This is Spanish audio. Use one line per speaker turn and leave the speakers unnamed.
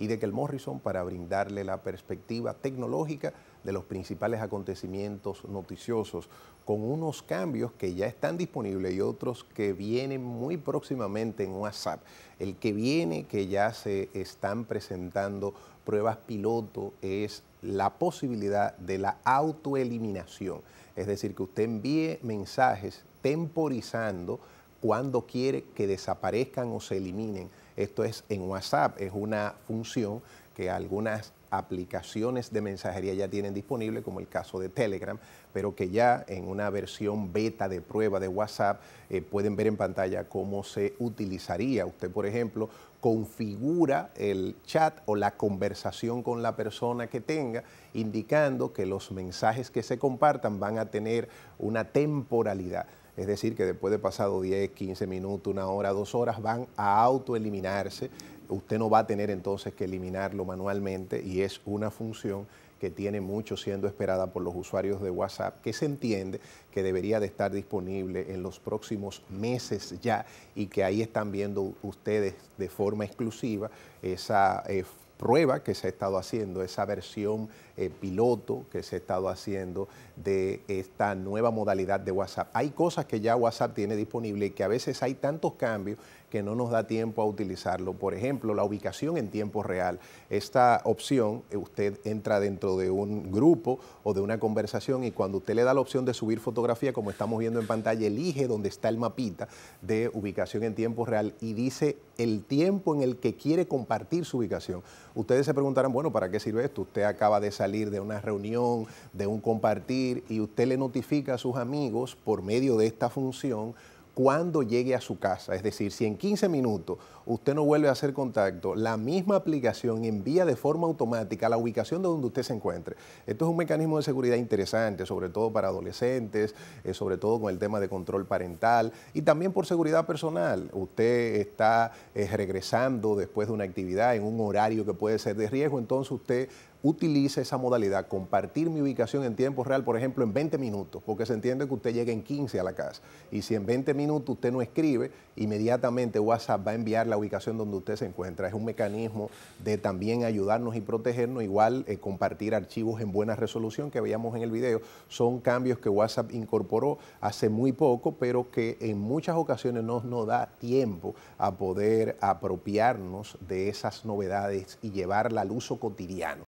y de que el Morrison para brindarle la perspectiva tecnológica de los principales acontecimientos noticiosos, con unos cambios que ya están disponibles y otros que vienen muy próximamente en WhatsApp. El que viene, que ya se están presentando pruebas piloto, es la posibilidad de la autoeliminación. Es decir, que usted envíe mensajes temporizando cuando quiere que desaparezcan o se eliminen esto es en WhatsApp, es una función que algunas aplicaciones de mensajería ya tienen disponible, como el caso de Telegram, pero que ya en una versión beta de prueba de WhatsApp eh, pueden ver en pantalla cómo se utilizaría. Usted, por ejemplo, configura el chat o la conversación con la persona que tenga, indicando que los mensajes que se compartan van a tener una temporalidad. Es decir, que después de pasado 10, 15 minutos, una hora, dos horas, van a autoeliminarse. Usted no va a tener entonces que eliminarlo manualmente y es una función que tiene mucho siendo esperada por los usuarios de WhatsApp, que se entiende que debería de estar disponible en los próximos meses ya y que ahí están viendo ustedes de forma exclusiva esa eh, prueba que se ha estado haciendo, esa versión eh, piloto que se ha estado haciendo de esta nueva modalidad de WhatsApp. Hay cosas que ya WhatsApp tiene disponible y que a veces hay tantos cambios que no nos da tiempo a utilizarlo. Por ejemplo, la ubicación en tiempo real. Esta opción, eh, usted entra dentro de un grupo o de una conversación y cuando usted le da la opción de subir fotografía, como estamos viendo en pantalla, elige donde está el mapita de ubicación en tiempo real y dice el tiempo en el que quiere compartir su ubicación. Ustedes se preguntarán, bueno, ¿para qué sirve esto? Usted acaba de salir de una reunión, de un compartir, y usted le notifica a sus amigos por medio de esta función cuando llegue a su casa. Es decir, si en 15 minutos usted no vuelve a hacer contacto, la misma aplicación envía de forma automática la ubicación de donde usted se encuentre. Esto es un mecanismo de seguridad interesante, sobre todo para adolescentes, eh, sobre todo con el tema de control parental y también por seguridad personal. Usted está eh, regresando después de una actividad en un horario que puede ser de riesgo, entonces usted utiliza esa modalidad, compartir mi ubicación en tiempo real, por ejemplo, en 20 minutos, porque se entiende que usted llegue en 15 a la casa. Y si en 20 minutos usted no escribe, inmediatamente WhatsApp va a enviar la ubicación donde usted se encuentra. Es un mecanismo de también ayudarnos y protegernos, igual eh, compartir archivos en buena resolución que veíamos en el video. Son cambios que WhatsApp incorporó hace muy poco, pero que en muchas ocasiones no nos da tiempo a poder apropiarnos de esas novedades y llevarla al uso cotidiano.